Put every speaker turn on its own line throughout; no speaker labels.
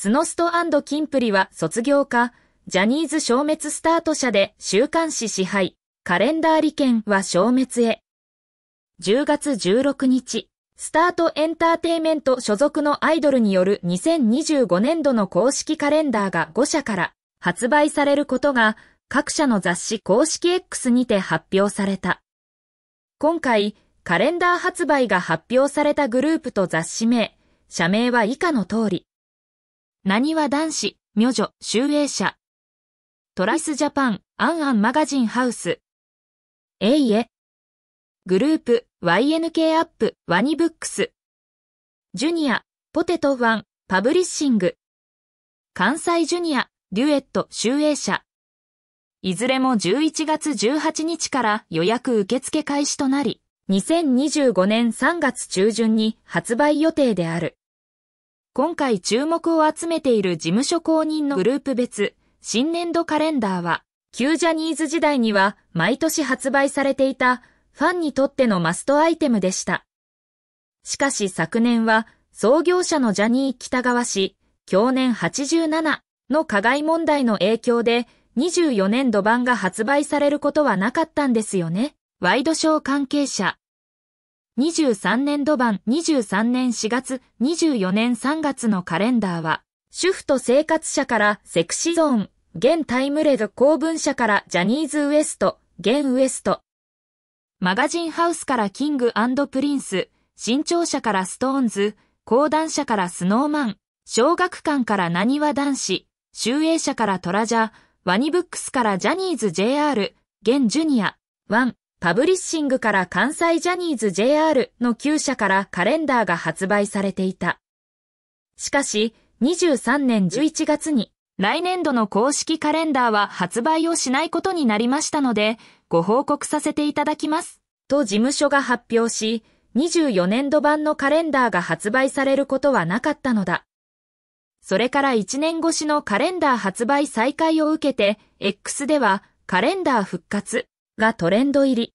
スノストキンプリは卒業か、ジャニーズ消滅スタート社で週刊誌支配、カレンダー利権は消滅へ。10月16日、スタートエンターテイメント所属のアイドルによる2025年度の公式カレンダーが5社から発売されることが各社の雑誌公式 X にて発表された。今回、カレンダー発売が発表されたグループと雑誌名、社名は以下の通り、何は男子、女女、集英社。トライスジャパン、アンアンマガジンハウス。えいえ。グループ、YNK アップ、ワニブックス。ジュニア、ポテトワン、パブリッシング。関西ジュニア、デュエット、集英社。いずれも11月18日から予約受付開始となり、2025年3月中旬に発売予定である。今回注目を集めている事務所公認のグループ別、新年度カレンダーは、旧ジャニーズ時代には毎年発売されていたファンにとってのマストアイテムでした。しかし昨年は創業者のジャニー北川氏、去年87の加害問題の影響で24年度版が発売されることはなかったんですよね。ワイドショー関係者。23年度版23年4月、24年3月のカレンダーは、主婦と生活者からセクシーゾーン、現タイムレド公文社からジャニーズウエスト、現ウエスト。マガジンハウスからキングプリンス、新潮社からストーンズ、講談社からスノーマン、小学館から何は男子、集英社からトラジャ、ワニブックスからジャニーズ JR、現ジュニア、ワン、パブリッシングから関西ジャニーズ JR の9社からカレンダーが発売されていた。しかし、23年11月に来年度の公式カレンダーは発売をしないことになりましたので、ご報告させていただきます。と事務所が発表し、24年度版のカレンダーが発売されることはなかったのだ。それから1年越しのカレンダー発売再開を受けて、X ではカレンダー復活がトレンド入り。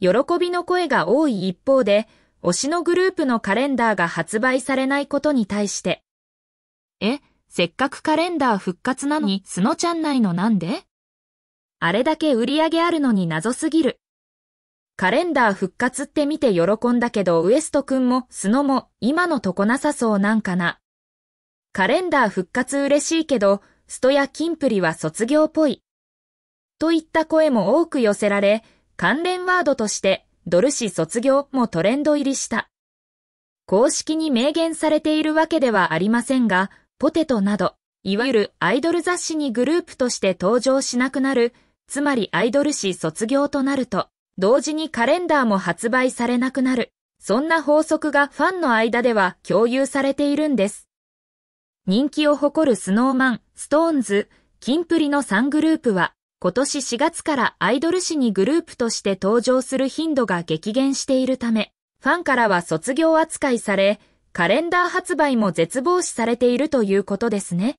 喜びの声が多い一方で、推しのグループのカレンダーが発売されないことに対して。え、せっかくカレンダー復活なのに、スノちゃん内のなんであれだけ売り上げあるのに謎すぎる。カレンダー復活って見て喜んだけど、ウエストくんも、スノも、今のとこなさそうなんかな。カレンダー復活嬉しいけど、ストやキンプリは卒業っぽい。といった声も多く寄せられ、関連ワードとしてドル氏卒業もトレンド入りした。公式に明言されているわけではありませんが、ポテトなど、いわゆるアイドル雑誌にグループとして登場しなくなる、つまりアイドル誌卒業となると、同時にカレンダーも発売されなくなる。そんな法則がファンの間では共有されているんです。人気を誇るスノーマン、ストーンズ、キンプリの3グループは、今年4月からアイドル誌にグループとして登場する頻度が激減しているため、ファンからは卒業扱いされ、カレンダー発売も絶望視されているということですね。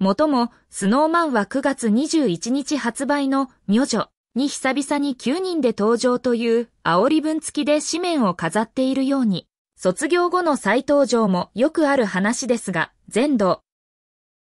もとも、スノーマンは9月21日発売の女女に久々に9人で登場という煽り文付きで紙面を飾っているように、卒業後の再登場もよくある話ですが、全土